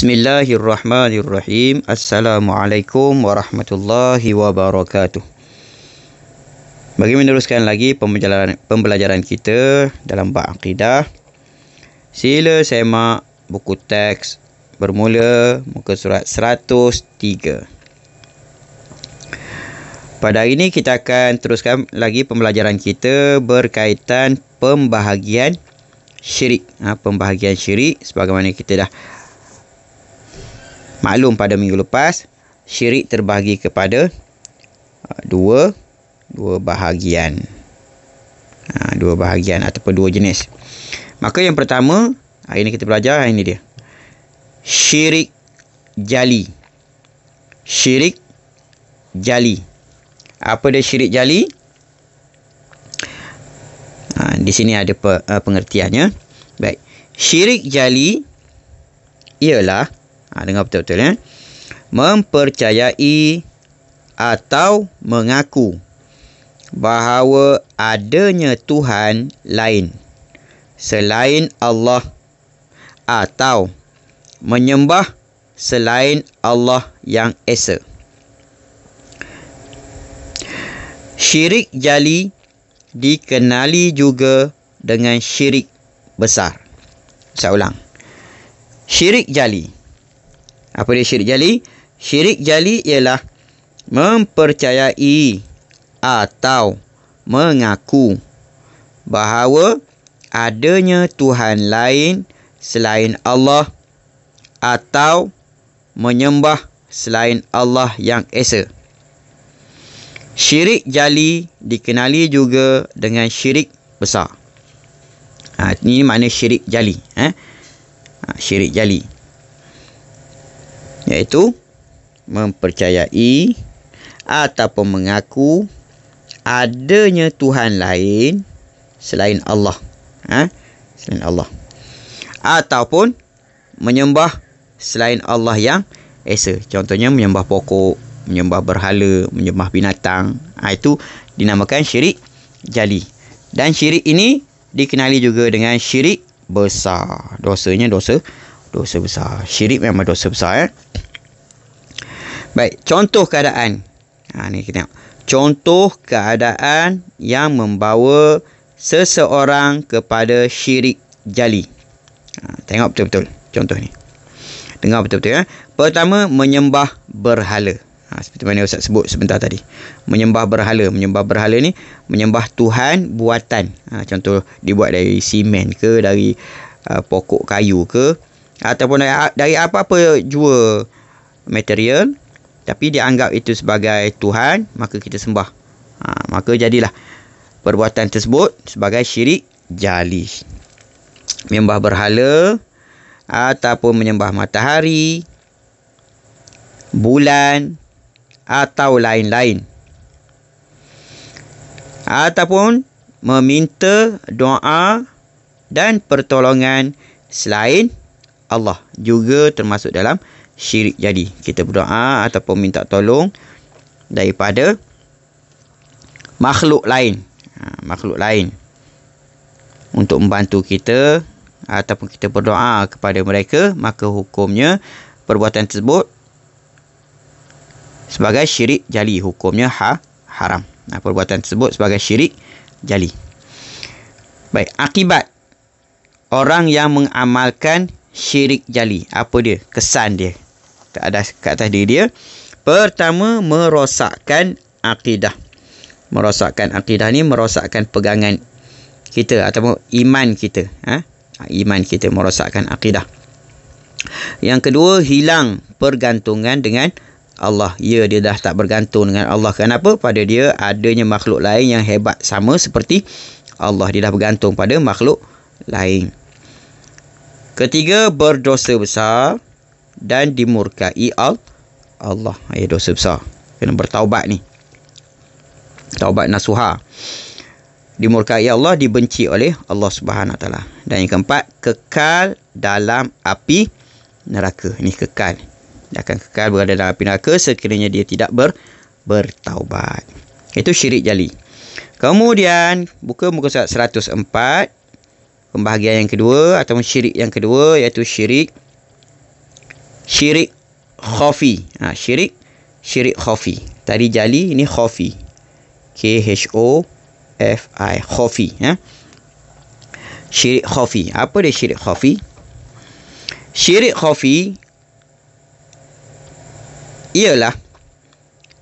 Bismillahirrahmanirrahim. Assalamualaikum warahmatullahi wabarakatuh. Bagi meneruskan lagi pembelajaran, pembelajaran kita dalam bab akidah, sila semak buku teks bermula muka surat 103. Pada hari ini kita akan teruskan lagi pembelajaran kita berkaitan pembahagian syirik. Ha, pembahagian syirik sebagaimana kita dah maklum pada minggu lepas syirik terbahagi kepada uh, dua dua bahagian ha, dua bahagian ataupun dua jenis maka yang pertama hari ini kita belajar ha, ini dia syirik jali syirik jali apa dia syirik jali ha, di sini ada uh, pengertiannya baik syirik jali ialah Ha, dengar betul-betul ya. Mempercayai atau mengaku bahawa adanya Tuhan lain selain Allah atau menyembah selain Allah yang Esa. Syirik jali dikenali juga dengan syirik besar. Saya ulang. Syirik jali. Apa dia syirik jali? Syirik jali ialah mempercayai atau mengaku bahawa adanya Tuhan lain selain Allah atau menyembah selain Allah yang Esa. Syirik jali dikenali juga dengan syirik besar. Ha, ini makna syirik jali. Eh? Ha, syirik jali iaitu mempercayai ataupun mengaku adanya Tuhan lain selain Allah. Ha? Selain Allah. Ataupun menyembah selain Allah yang esa. Contohnya menyembah pokok, menyembah berhala, menyembah binatang. Ha, itu dinamakan syirik jali. Dan syirik ini dikenali juga dengan syirik besar. Dosanya dosa dosa besar. Syirik memang dosa besar eh. Baik, contoh keadaan. Ha ni kita tengok. Contoh keadaan yang membawa seseorang kepada syirik jali. Ha, tengok betul-betul contoh ni. Dengar betul-betul Eh. Pertama menyembah berhala. Ha, seperti mana Ustaz sebut sebentar tadi. Menyembah berhala. Menyembah berhala ni. Menyembah Tuhan buatan. Ha, contoh dibuat dari simen ke. Dari uh, pokok kayu ke ataupun dari, apa-apa jua material tapi dia anggap itu sebagai Tuhan maka kita sembah ha, maka jadilah perbuatan tersebut sebagai syirik jali menyembah berhala ataupun menyembah matahari bulan atau lain-lain ataupun meminta doa dan pertolongan selain Allah juga termasuk dalam syirik jadi. Kita berdoa ataupun minta tolong daripada makhluk lain. Ha, makhluk lain untuk membantu kita ataupun kita berdoa kepada mereka maka hukumnya perbuatan tersebut sebagai syirik jali hukumnya ha, haram. Nah, ha, perbuatan tersebut sebagai syirik jali. Baik, akibat orang yang mengamalkan syirik jali. Apa dia? Kesan dia. Tak ada kat atas diri dia. Pertama, merosakkan akidah. Merosakkan akidah ni merosakkan pegangan kita ataupun iman kita. Ha? Iman kita merosakkan akidah. Yang kedua, hilang pergantungan dengan Allah. Ya, dia dah tak bergantung dengan Allah. Kenapa? Pada dia adanya makhluk lain yang hebat sama seperti Allah. Dia dah bergantung pada makhluk lain. Ketiga, berdosa besar dan dimurkai Allah. Ayat dosa besar. Kena bertaubat ni. Taubat nasuha. Dimurkai Allah, dibenci oleh Allah Subhanahu Wa Taala. Dan yang keempat, kekal dalam api neraka. Ini kekal. Dia akan kekal berada dalam api neraka sekiranya dia tidak ber bertaubat. Itu syirik jali. Kemudian, buka muka surat 104 pembahagian yang kedua atau syirik yang kedua iaitu syirik syirik khafi ha, syirik syirik khafi tadi jali ini khafi k h o f i khafi ya syirik khafi apa dia syirik khafi syirik khafi ialah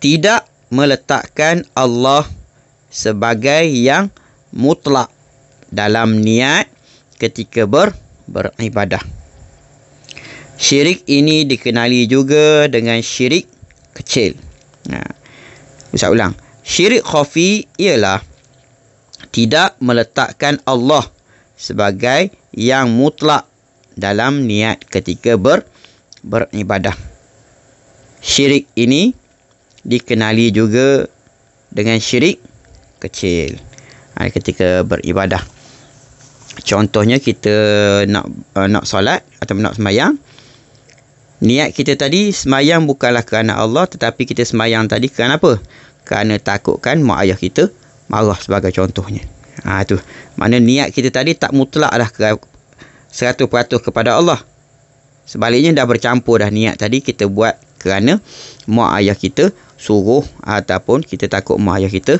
tidak meletakkan Allah sebagai yang mutlak dalam niat ketika ber, beribadah. Syirik ini dikenali juga dengan syirik kecil. Nah, ha. usah ulang. Syirik khafi ialah tidak meletakkan Allah sebagai yang mutlak dalam niat ketika ber, beribadah. Syirik ini dikenali juga dengan syirik kecil ha, ketika beribadah contohnya kita nak uh, nak solat atau nak semayang niat kita tadi sembahyang bukanlah kerana Allah tetapi kita semayang tadi kerana apa kerana takutkan mak ayah kita marah sebagai contohnya ha tu mana niat kita tadi tak mutlak dah 100% kepada Allah sebaliknya dah bercampur dah niat tadi kita buat kerana mak ayah kita suruh ataupun kita takut mak ayah kita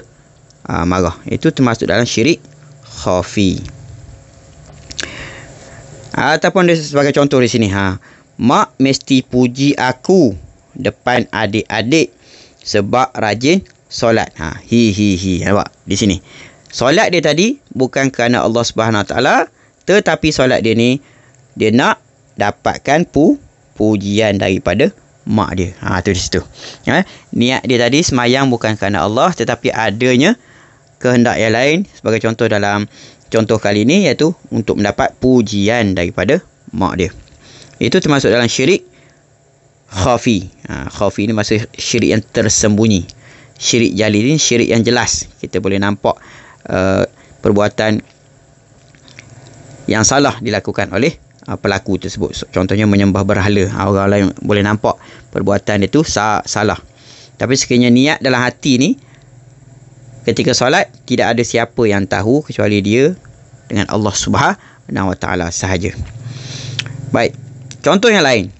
uh, marah itu termasuk dalam syirik khafi Ataupun dia sebagai contoh di sini ha. Mak mesti puji aku depan adik-adik sebab rajin solat. Ha hi hi hi nampak di sini. Solat dia tadi bukan kerana Allah Subhanahu taala tetapi solat dia ni dia nak dapatkan pu pujian daripada mak dia. Ha tu di situ. Ha? niat dia tadi semayang bukan kerana Allah tetapi adanya kehendak yang lain sebagai contoh dalam contoh kali ini iaitu untuk mendapat pujian daripada mak dia. Itu termasuk dalam syirik khafi. Ha, khafi ni maksud syirik yang tersembunyi. Syirik jali ni syirik yang jelas. Kita boleh nampak uh, perbuatan yang salah dilakukan oleh uh, pelaku tersebut. So, contohnya menyembah berhala. Ha, orang lain boleh nampak perbuatan dia tu salah. Tapi sekiranya niat dalam hati ni ketika solat tidak ada siapa yang tahu kecuali dia dengan Allah Subhanahu Wa Taala sahaja. Baik. Contoh yang lain.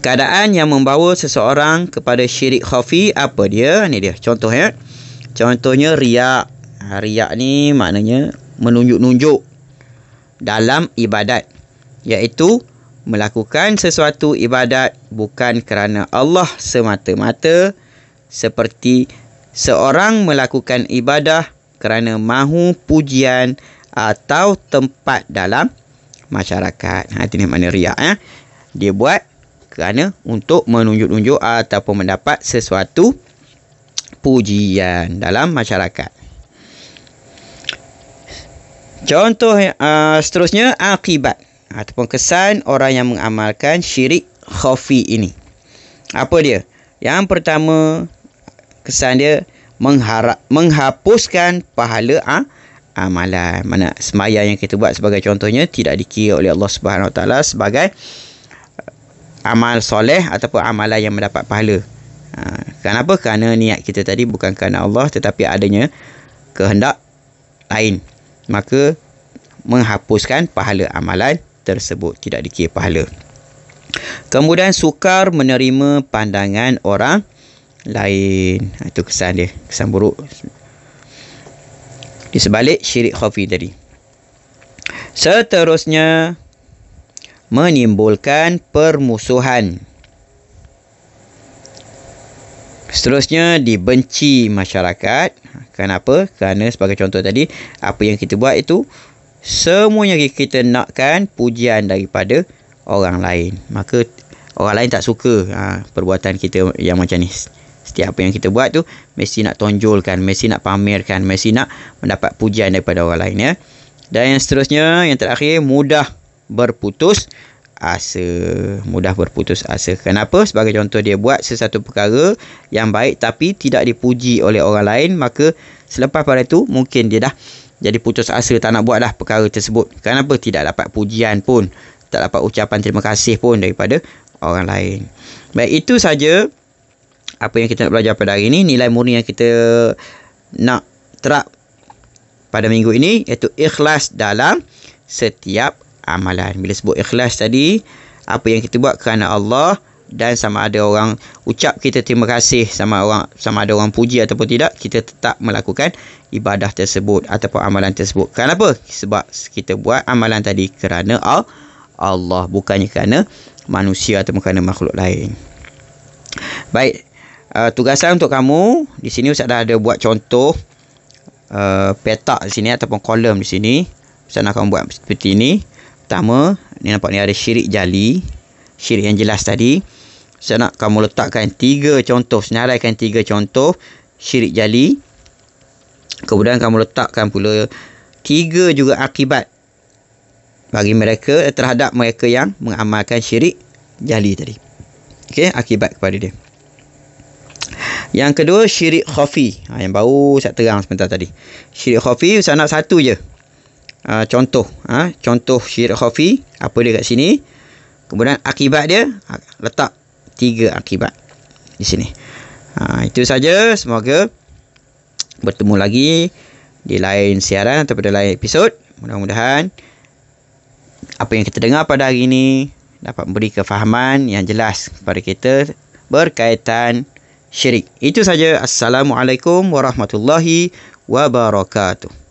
Keadaan yang membawa seseorang kepada syirik khafi apa dia? ini dia contoh ya. Contohnya riak. Ha, riak ni maknanya menunjuk-nunjuk dalam ibadat iaitu melakukan sesuatu ibadat bukan kerana Allah semata-mata seperti Seorang melakukan ibadah kerana mahu pujian atau tempat dalam masyarakat. Ha, ini mana riak. Ya? Dia buat kerana untuk menunjuk-nunjuk ataupun mendapat sesuatu pujian dalam masyarakat. Contoh uh, seterusnya akibat ataupun kesan orang yang mengamalkan syirik khafi ini. Apa dia? Yang pertama, kesan dia mengharap, menghapuskan pahala ha, amalan. Mana semaya yang kita buat sebagai contohnya tidak dikira oleh Allah Subhanahu taala sebagai eh, amal soleh ataupun amalan yang mendapat pahala. Ha, kenapa? Kerana niat kita tadi bukan kerana Allah tetapi adanya kehendak lain. Maka menghapuskan pahala amalan tersebut tidak dikira pahala. Kemudian sukar menerima pandangan orang lain ha, itu kesan dia kesan buruk di sebalik syirik khafi tadi seterusnya menimbulkan permusuhan seterusnya dibenci masyarakat ha, kenapa kerana sebagai contoh tadi apa yang kita buat itu semuanya kita nakkan pujian daripada orang lain maka orang lain tak suka ha, perbuatan kita yang macam ni Setiap apa yang kita buat tu mesti nak tonjolkan, mesti nak pamerkan, mesti nak mendapat pujian daripada orang lain ya. Dan yang seterusnya, yang terakhir mudah berputus asa. Mudah berputus asa. Kenapa? Sebagai contoh dia buat sesuatu perkara yang baik tapi tidak dipuji oleh orang lain, maka selepas pada itu mungkin dia dah jadi putus asa tak nak buat dah perkara tersebut. Kenapa? Tidak dapat pujian pun. Tak dapat ucapan terima kasih pun daripada orang lain. Baik, itu saja apa yang kita nak belajar pada hari ini, nilai murni yang kita nak terap pada minggu ini iaitu ikhlas dalam setiap amalan. Bila sebut ikhlas tadi, apa yang kita buat kerana Allah dan sama ada orang ucap kita terima kasih sama orang sama ada orang puji ataupun tidak kita tetap melakukan ibadah tersebut ataupun amalan tersebut kenapa sebab kita buat amalan tadi kerana Allah bukannya kerana manusia atau kerana makhluk lain baik uh, tugasan untuk kamu di sini ustaz dah ada buat contoh uh, petak di sini ataupun kolom di sini ustaz nak kamu buat seperti ini pertama ni nampak ni ada syirik jali syirik yang jelas tadi ustaz nak kamu letakkan tiga contoh senaraikan tiga contoh syirik jali kemudian kamu letakkan pula tiga juga akibat bagi mereka terhadap mereka yang mengamalkan syirik jali tadi Okey, akibat kepada dia. Yang kedua syirik khafi. Ha, yang baru saya terang sebentar tadi. Syirik khafi sana satu je. Ha, contoh. Ha, contoh syirik khafi. Apa dia kat sini. Kemudian akibat dia. Ha, letak tiga akibat. Di sini. Ha, itu saja. Semoga bertemu lagi di lain siaran atau pada lain episod. Mudah-mudahan apa yang kita dengar pada hari ini dapat memberi kefahaman yang jelas kepada kita berkaitan syirik. Itu saja. Assalamualaikum warahmatullahi wabarakatuh.